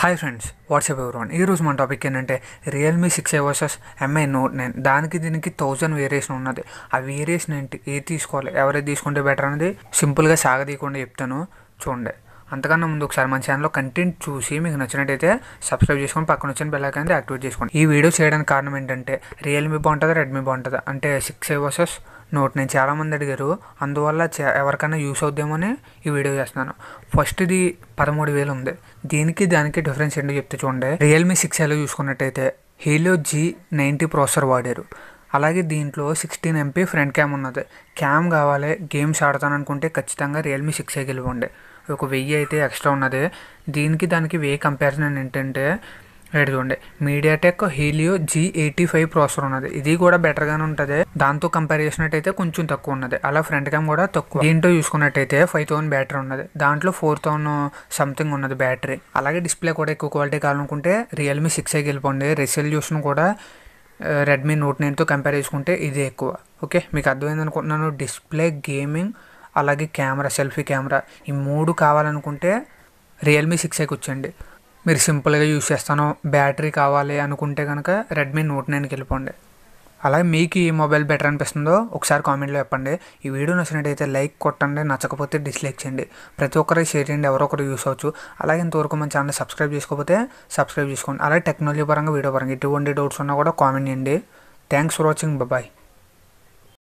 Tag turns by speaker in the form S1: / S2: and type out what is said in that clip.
S1: hi friends WhatsApp everyone ఈరోజు మన topic ఏంటంటే Realme six A versus MI note nine దానికి దీనికి థౌజండ్ వేరియేషన్ ఉన్నది ఆ వేరియేషన్ ఏంటి ఏది తీసుకోవాలి ఎవరైతే తీసుకుంటే బెటర్ అనేది సింపుల్గా సాగదీయకుండా చెప్తాను చూడండి అంతకన్నా ముందు ఒకసారి మన ఛానల్లో కంటెంట్ చూసి మీకు నచ్చినట్టయితే సబ్స్క్రైబ్ చేసుకొని పక్కన వచ్చిన బెల్లైకాన్ని యాక్టివేట్ చేసుకోండి ఈ వీడియో చేయడానికి కారణం ఏంటంటే రియల్మీ బాగుంటుందా రెడ్మీ బాగుంటుందా అంటే సిక్స్ ఏ వర్సెస్ నేను చాలామంది అడిగారు అందువల్ల చ ఎవరికైనా యూస్ అని ఈ వీడియో చేస్తున్నాను ఫస్ట్ ఇది పదమూడు వేలు ఉంది దీనికి దానికి డిఫరెన్స్ ఏంటో చెప్తే చూడండి రియల్మీ సిక్స్ ఎలా చూసుకున్నట్టయితే హీలో జీ నైంటీ ప్రాసెసర్ వాడారు అలాగే దీంట్లో సిక్స్టీన్ ఎంపీ ఫ్రంట్ క్యామ్ ఉన్నది క్యామ్ కావాలి గేమ్స్ ఆడతాను అనుకుంటే ఖచ్చితంగా రియల్మీ సిక్స్ ఏ గెలివండి ఒక వెయ్యి అయితే ఎక్స్ట్రా ఉన్నది దీనికి దానికి వే కంపారిజన్ ఏంటంటే ఇదిగోండి MediaTek Helio G eighty five processor ఉన్నది ఇది కూడా బెటర్గానే ఉంటుంది దాంతో కంపేర్ చేసినట్టయితే కొంచెం తక్కువ ఉన్నది అలా ఫ్రంట్ క్యామ్ కూడా తక్కువ దీంట్లో చూసుకున్నట్టయితే ఫైవ్ థౌసండ్ బ్యాటరీ ఉన్నది దాంట్లో ఫోర్ థౌసండ్ సంథింగ్ ఉన్నది బ్యాటరీ అలాగే డిస్ప్లే కూడా ఎక్కువ క్వాలిటీ కావాలనుకుంటే రియల్మీ సిక్స్ ఐకి వెళ్ళిపోండి రెసల్యూషన్ కూడా రెడ్మీ నోట్ నైన్తో కంపేర్ చేసుకుంటే ఇది ఎక్కువ ఓకే మీకు అర్థమైంది అనుకుంటున్నాను డిస్ప్లే గేమింగ్ అలాగే కెమెరా సెల్ఫీ కెమెరా ఈ మూడు కావాలనుకుంటే రియల్మీ సిక్స్ ఐకి వచ్చండి మీరు సింపుల్గా యూస్ చేస్తాను బ్యాటరీ కావాలి అనుకుంటే కనుక రెడ్మీ నోట్ నైన్కి వెళ్ళిపోండి అలాగే మీకు ఈ మొబైల్ బెటర్ అనిపిస్తుందో ఒకసారి కామెంట్లో చెప్పండి ఈ వీడియో నచ్చినట్టయితే లైక్ కొట్టండి నచ్చకపోతే డిస్లైక్ చేయండి ప్రతి ఒక్కరికి షేర్ చేయండి ఎవరో ఒకరు యూస్ అవ్వచ్చు అలాగే ఇంతవరకు మన ఛానల్ సబ్స్క్రైబ్ చేసుకోకపోతే సబ్స్క్రైబ్ చేసుకోండి అలాగే టెక్నాలజీ పరంగా వీడియో పరంగా ఎటువంటి డౌట్స్ ఉన్నా కూడా కామెంట్ చేయండి థ్యాంక్స్ ఫర్ వాచింగ్ బాయ్